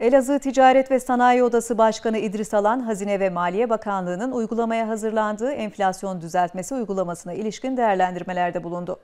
Elazığ Ticaret ve Sanayi Odası Başkanı İdris Alan, Hazine ve Maliye Bakanlığı'nın uygulamaya hazırlandığı enflasyon düzeltmesi uygulamasına ilişkin değerlendirmelerde bulundu.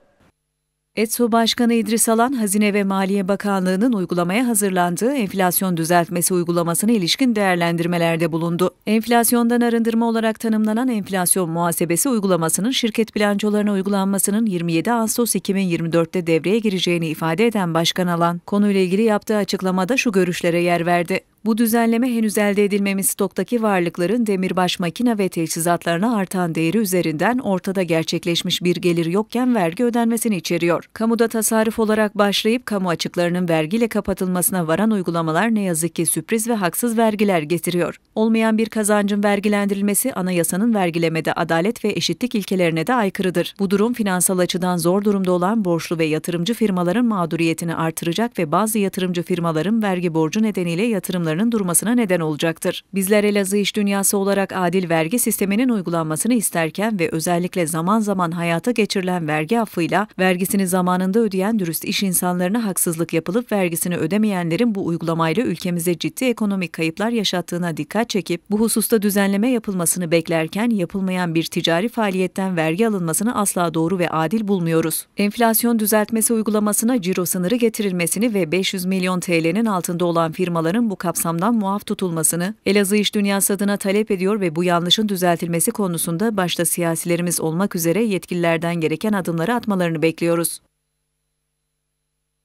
ETSO Başkanı İdris Alan, Hazine ve Maliye Bakanlığı'nın uygulamaya hazırlandığı enflasyon düzeltmesi uygulamasına ilişkin değerlendirmelerde bulundu. Enflasyondan arındırma olarak tanımlanan enflasyon muhasebesi uygulamasının şirket bilançolarına uygulanmasının 27 Ağustos 2024'te devreye gireceğini ifade eden Başkan Alan, konuyla ilgili yaptığı açıklamada şu görüşlere yer verdi. Bu düzenleme henüz elde edilmemiş stoktaki varlıkların demirbaş makine ve teçhizatlarına artan değeri üzerinden ortada gerçekleşmiş bir gelir yokken vergi ödenmesini içeriyor. Kamuda tasarruf olarak başlayıp kamu açıklarının vergiyle kapatılmasına varan uygulamalar ne yazık ki sürpriz ve haksız vergiler getiriyor. Olmayan bir kazancın vergilendirilmesi anayasanın vergilemede adalet ve eşitlik ilkelerine de aykırıdır. Bu durum finansal açıdan zor durumda olan borçlu ve yatırımcı firmaların mağduriyetini artıracak ve bazı yatırımcı firmaların vergi borcu nedeniyle yatırımları oranlarının durmasına neden olacaktır. Bizler Elazığ iş dünyası olarak adil vergi sisteminin uygulanmasını isterken ve özellikle zaman zaman hayata geçirilen vergi affıyla vergisini zamanında ödeyen dürüst iş insanlarına haksızlık yapılıp vergisini ödemeyenlerin bu uygulamayla ülkemize ciddi ekonomik kayıplar yaşattığına dikkat çekip bu hususta düzenleme yapılmasını beklerken yapılmayan bir ticari faaliyetten vergi alınmasını asla doğru ve adil bulmuyoruz. Enflasyon düzeltmesi uygulamasına ciro sınırı getirilmesini ve 500 milyon TL'nin altında olan firmaların bu kapsamda kapsamdan muaf tutulmasını, Elazığ İş dünyası adına talep ediyor ve bu yanlışın düzeltilmesi konusunda başta siyasilerimiz olmak üzere yetkililerden gereken adımları atmalarını bekliyoruz.